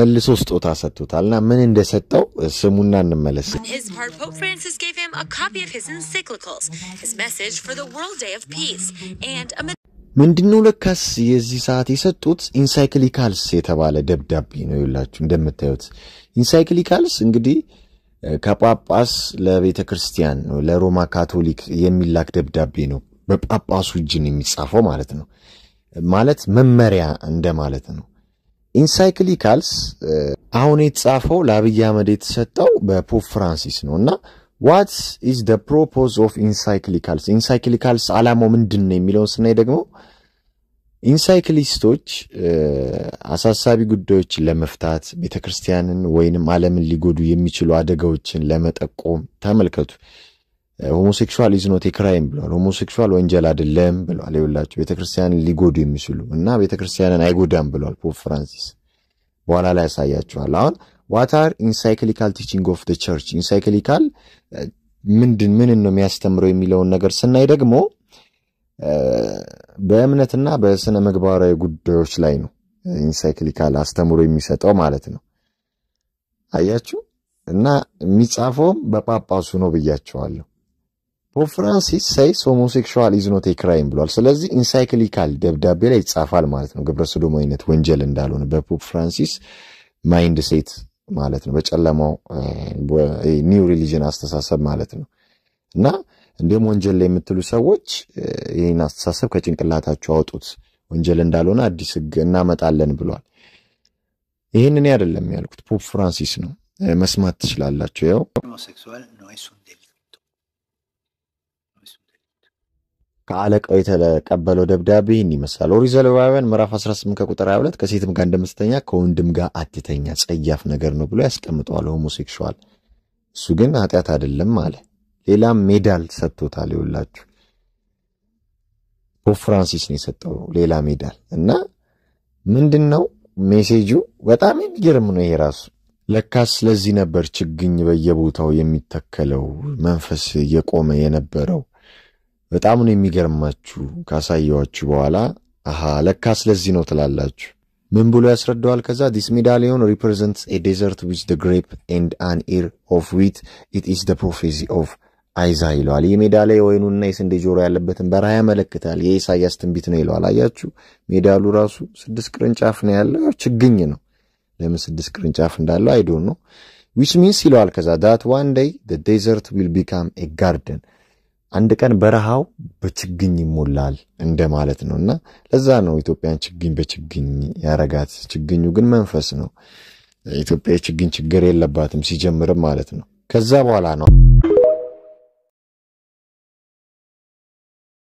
መልሶ ስጦታ ና ምን እንደሰጠው ስሙና እንመለስ። ምንድነው ለካስ የዚህ ሰዓት የሰጡት ኢንሳይክሊካልስ የተባለ ደብዳቤ ነው። ይላችሁ እንደምታዩት ኢንሳይክሊካልስ እንግዲህ ከጳጳስ ለቤተ ክርስቲያን ለሮማ ካቶሊክ የሚላክ ደብዳቤ ነው። በጳጳሱ እጅን የሚጻፈው ማለት ነው። ማለት መመሪያ እንደማለት ነው። ኢንሳይክሊካልስ አሁን የተጻፈው ለአብይ አህመድ የተሰጠው በፖፕ ፍራንሲስ ነው እና ዋትስ ኢዝ ደ ፕሮፖዝ ኦፍ ኢንሳይክሊካልስ ኢንሳይክሊካልስ አላማው ምንድን ነው የሚለውን ስናይ ደግሞ ኢንሳይክሊስቶች አሳሳቢ ጉዳዮችን ለመፍታት ቤተክርስቲያንን ወይንም አለምን ሊጎዱ የሚችሉ አደጋዎችን ለመጠቆም ተመልከቱ። ሆሞሴክሹዋል ኢዝ ኖት ክራይም ብለዋል። ሆሞሴክሹዋል ወንጀል አይደለም ብለዋል። ይኸውላችሁ ቤተክርስቲያንን ሊጎዱ የሚችሉ እና ቤተክርስቲያንን አይጎዳም ብለዋል ፖፕ ፍራንሲስ። በኋላ ላይ ያሳያችኋል። አሁን ዋታር ኢንሳይክሊካል ቲቺንግ ኦፍ ቸርች ኢንሳይክሊካል ምንድን ምንን ነው የሚያስተምረው የሚለውን ነገር ስናይ ደግሞ በእምነትና በስነ ምግባራዊ ጉዳዮች ላይ ነው ኢንሳይክሊካል አስተምሮ የሚሰጠው ማለት ነው። አያችሁ እና የሚጻፈውም በጳጳሱ ነው ብያቸዋለሁ። ፖፕ ፍራንሲስ ሳይስ ሆሞሴክሹዋል ኖት ክራይም ብሏል። ስለዚህ ኢንሳይክሊካል ደብዳቤ ላይ ይጻፋል ማለት ነው፣ ግብረ ሰዶማዊነት ወንጀል እንዳልሆነ በፖፕ ፍራንሲስ ማይንድ ሴት ማለት ነው፣ በጨለማው ኒው ሪሊጅን አስተሳሰብ ማለት ነው። እና እንዲሁም ወንጀል ላይ የምትሉ ሰዎች ይህን አስተሳሰብ ከጭንቅላታቸው አውጡት፣ ወንጀል እንዳልሆነ አዲስ ህግ እናመጣለን ብሏል። ይህንን አይደለም ያልኩት ፖፕ ፍራንሲስ ነው። መስማት ትችላላችሁ ያው ከአለቃው የተቀበለው ደብዳቤ ይህን ይመስላል። ኦሪት ዘሌዋውያን ምዕራፍ 18 ከቁጥር 22 ከሴትም ጋር እንደምትተኛ ከወንድም ጋር አትተኛ፣ ጸያፍ ነገር ነው ብሎ ያስቀምጠዋል። ሆሞሴክሹዋል እሱ ግን ኃጢአት አይደለም አለ። ሌላም ሜዳል ሰጥቶታል። ይውላችሁ ፖፕ ፍራንሲስ ነው የሰጠው ሌላ ሜዳል እና ምንድን ነው ሜሴጁ? በጣም የሚገርም ነው ይሄ ራሱ ለካስ ስለዚህ ነበር ችግኝ በየቦታው የሚተከለው መንፈስ እየቆመ የነበረው በጣም ነው የሚገርማችሁ። ካሳየዋችሁ በኋላ አሃ ለካ ስለዚህ ነው ትላላችሁ። ምን ብሎ ያስረዳዋል? ከዛ ዲስ ሜዳሊዮን ሪፕሬዘንትስ ኤ ዴዘርት ዊዝ ደ ግሬፕ ኤንድ አን ኤር ኦፍ ዊት ኢት ኢዝ ደ ፕሮፌሲ ኦፍ አይዛ ይለዋል። ይህ ሜዳሊያ የወይኑና የስንዴ ጆሮ ያለበትን በረሃ ያመለክታል። የኢሳያስ ትንቢት ነው ይለዋል። አያችሁ ሜዳሉ ራሱ ስድስት ቅርንጫፍ ነው ያለ ችግኝ ነው። ለምን ስድስት ቅርንጫፍ እንዳለው አይዶን ነው ዊች ሚንስ ይለዋል። ከዛ ዳት ዋን ደይ ዴዘርት ዊል ቢካም ኤ ጋርደን አንድ ቀን በረሃው በችግኝ ይሞላል እንደማለት ነው እና ለዛ ነው ኢትዮጵያን ችግኝ በችግኝ ያረጋት። ችግኙ ግን መንፈስ ነው። ኢትዮጵያ የችግኝ ችግር የለባትም ሲጀምርም ማለት ነው። ከዛ በኋላ ነው